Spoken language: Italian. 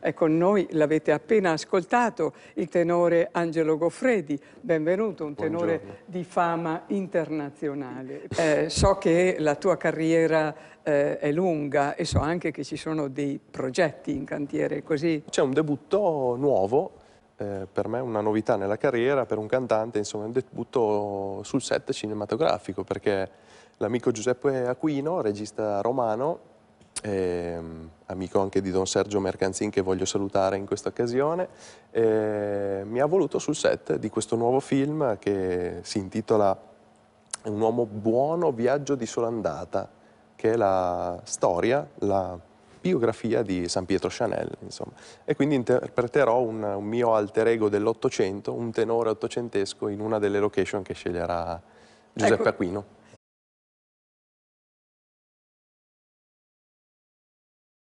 È con noi, l'avete appena ascoltato, il tenore Angelo Goffredi, benvenuto, un tenore Buongiorno. di fama internazionale. Eh, so che la tua carriera eh, è lunga e so anche che ci sono dei progetti in cantiere, così? C'è un debutto nuovo eh, per me una novità nella carriera, per un cantante, insomma, un debutto sul set cinematografico, perché l'amico Giuseppe Aquino, regista romano, eh, amico anche di Don Sergio Mercanzin che voglio salutare in questa occasione, eh, mi ha voluto sul set di questo nuovo film che si intitola Un uomo buono viaggio di sola andata, che è la storia, la biografia di San Pietro Chanel, insomma. E quindi interpreterò un, un mio alter ego dell'Ottocento, un tenore ottocentesco in una delle location che sceglierà Giuseppe ecco. Aquino.